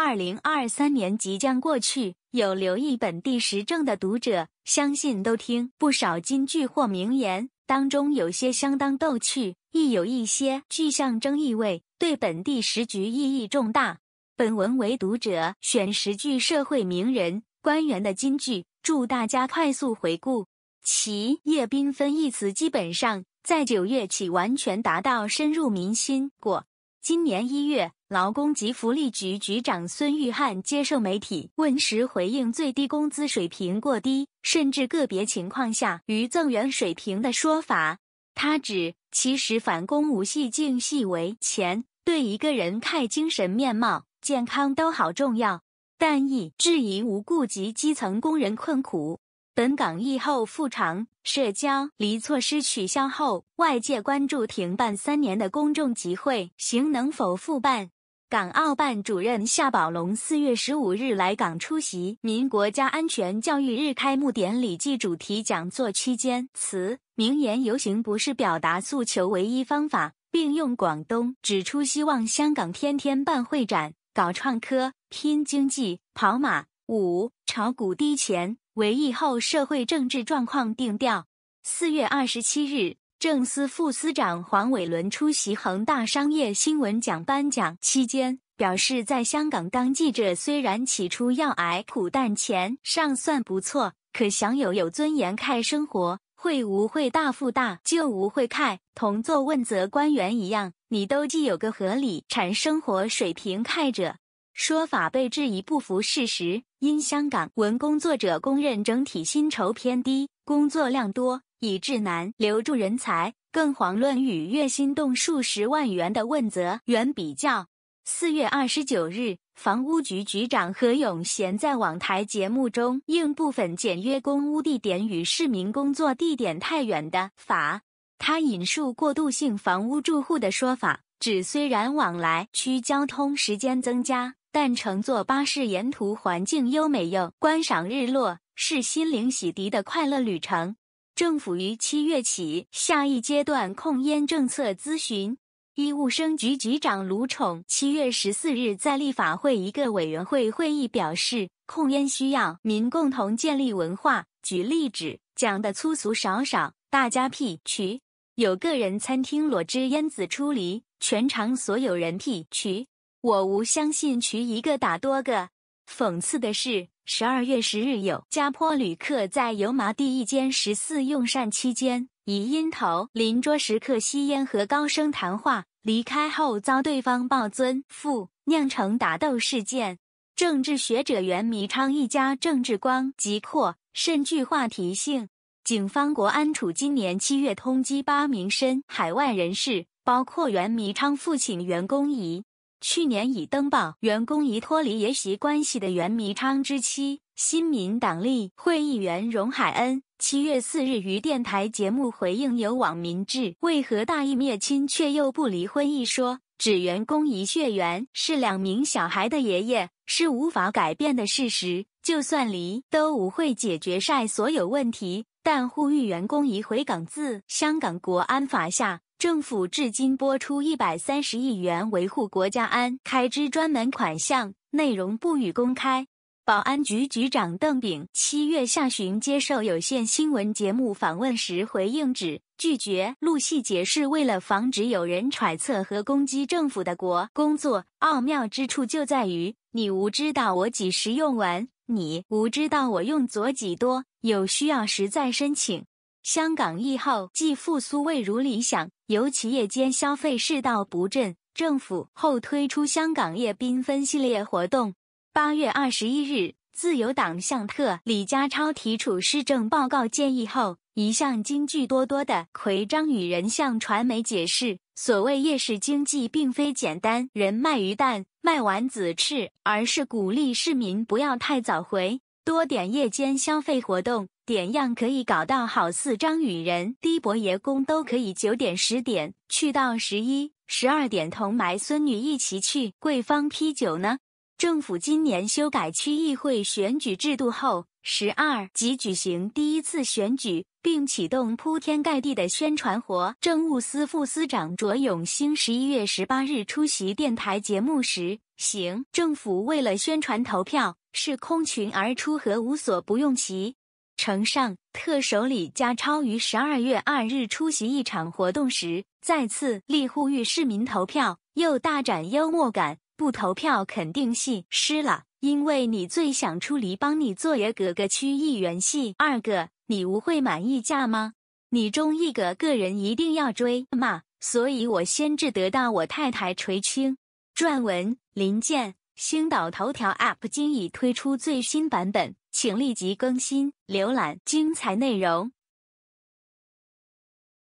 二零二三年即将过去，有留意本地时政的读者，相信都听不少金句或名言，当中有些相当逗趣，亦有一些具象征意味，对本地时局意义重大。本文为读者选十句社会名人、官员的金句，祝大家快速回顾。其“叶缤纷”一词，基本上在九月起完全达到深入民心。过。今年一月，劳工及福利局局长孙玉汉接受媒体问时回应最低工资水平过低，甚至个别情况下于赠员水平的说法，他指其实返工无细径细为钱，对一个人太精神面貌、健康都好重要，但亦质疑无顾及基层工人困苦。本港疫后复常，社交离措施取消后，外界关注停办三年的公众集会行能否复办。港澳办主任夏宝龙四月十五日来港出席民国家安全教育日开幕典礼暨主题讲座期间，词名言：游行不是表达诉求唯一方法，并用广东指出希望香港天天办会展、搞创科、拼经济、跑马、五炒股、低钱。为议后社会政治状况定调。四月二十七日，政司副司长黄伟伦出席恒大商业新闻奖颁奖期间，表示在香港当记者，虽然起初要挨苦，但钱上算不错，可享有有尊严看生活。会无会大富大，就无会开，同做问责官员一样，你都既有个合理产生活水平看者。说法被质疑不符事实，因香港文工作者公认整体薪酬偏低，工作量多，以致难留住人才，更遑论与月薪动数十万元的问责员比较。四月二十九日，房屋局局长何永贤在网台节目中应部分简约公屋地点与市民工作地点太远的法，他引述过渡性房屋住户的说法，指虽然往来区交通时间增加。但乘坐巴士沿途环境优美，又观赏日落，是心灵洗涤的快乐旅程。政府于七月起下一阶段控烟政策咨询。医务生局局长卢宠七月十四日在立法会一个委员会会议表示，控烟需要民共同建立文化。举例子，讲的粗俗少少，大家辟渠。有个人餐厅裸支烟子出离，全场所有人辟渠。我无相信，取一个打多个。讽刺的是，十二月十日有加坡旅客在油麻地一间食肆用膳期间，以因头邻桌食客吸烟和高声谈话，离开后遭对方暴尊父，酿成打斗事件。政治学者袁弥昌一家政治光极阔，甚具话题性。警方国安处今年七月通缉八名深海外人士，包括袁弥昌父亲袁公仪。去年已登报，员工已脱离爷媳关系的原民昌之妻、新民党立会议员荣海恩，七月四日于电台节目回应有网民质为何大义灭亲却又不离婚一说，指员工一血缘是两名小孩的爷爷，是无法改变的事实，就算离都无会解决晒所有问题，但呼吁员工已回港自香港国安法下。政府至今拨出一百三十亿元维护国家安开支专门款项，内容不予公开。保安局局长邓炳七月下旬接受有线新闻节目访问时回应指，拒绝录细节是为了防止有人揣测和攻击政府的国工作。奥妙之处就在于，你无知道我几时用完，你无知道我用左几多，有需要时再申请。香港疫后既复苏未如理想，尤其夜间消费势道不振，政府后推出香港夜缤纷系列活动。八月二十一日，自由党向特李家超提出施政报告建议后，一向金句多多的奎章宇人向传媒解释，所谓夜市经济并非简单人卖鱼蛋、卖丸子翅，而是鼓励市民不要太早回。多点夜间消费活动，点样可以搞到好似张宇仁、低伯爷公都可以九点、十点去到十一、十二点同埋孙女一起去桂芳啤酒呢？政府今年修改区议会选举制度后，十二即举行第一次选举，并启动铺天盖地的宣传活。政务司副司长卓永兴十一月十八日出席电台节目时，行政府为了宣传投票。是空群而出，何无所不用其城上特首李家超于十二月二日出席一场活动时，再次力呼吁市民投票，又大展幽默感：不投票肯定戏失了，因为你最想出离帮你做一，个个区议员系二个，你无会满意价吗？你中一个个人一定要追嘛，所以我先至得到我太太垂青。撰文林健。星岛头条 App 今已推出最新版本，请立即更新，浏览精彩内容。